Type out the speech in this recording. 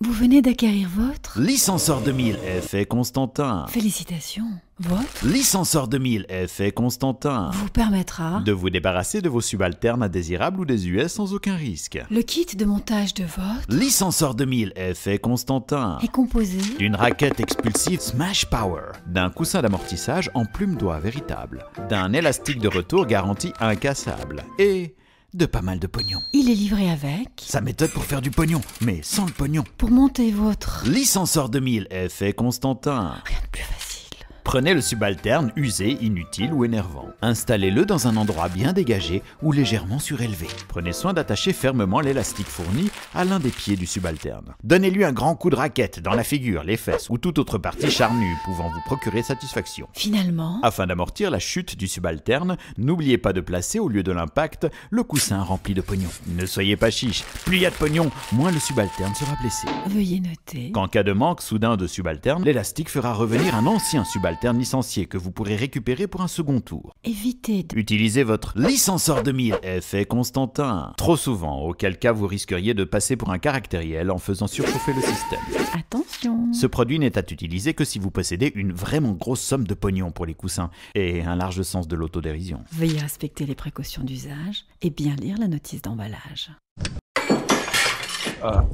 Vous venez d'acquérir votre Licenseur 2000 effet Constantin. Félicitations. Votre Licenseur 2000 effet Constantin. Vous permettra de vous débarrasser de vos subalternes indésirables ou des US sans aucun risque. Le kit de montage de votre Licenseur 2000 effet Constantin est composé d'une raquette expulsive Smash Power, d'un coussin d'amortissage en plume d'oie véritable, d'un élastique de retour garanti incassable et de pas mal de pognon. Il est livré avec Sa méthode pour faire du pognon, mais sans le pognon. Pour monter votre Licenseur 2000, effet Constantin. Rien de plus facile. Prenez le subalterne usé, inutile ou énervant. Installez-le dans un endroit bien dégagé ou légèrement surélevé. Prenez soin d'attacher fermement l'élastique fourni à l'un des pieds du subalterne. Donnez-lui un grand coup de raquette dans la figure, les fesses ou toute autre partie charnue pouvant vous procurer satisfaction. Finalement Afin d'amortir la chute du subalterne, n'oubliez pas de placer au lieu de l'impact le coussin rempli de pognon. Ne soyez pas chiche, plus il y a de pognon, moins le subalterne sera blessé. Veuillez noter. Qu'en cas de manque soudain de subalterne, l'élastique fera revenir un ancien subalterne licencié que vous pourrez récupérer pour un second tour. Évitez d'utiliser votre licenceur de mille, effet Constantin, trop souvent, auquel cas vous risqueriez de passer pour un caractériel en faisant surchauffer le système. Attention Ce produit n'est à utiliser que si vous possédez une vraiment grosse somme de pognon pour les coussins et un large sens de l'autodérision. Veuillez respecter les précautions d'usage et bien lire la notice d'emballage. Ah,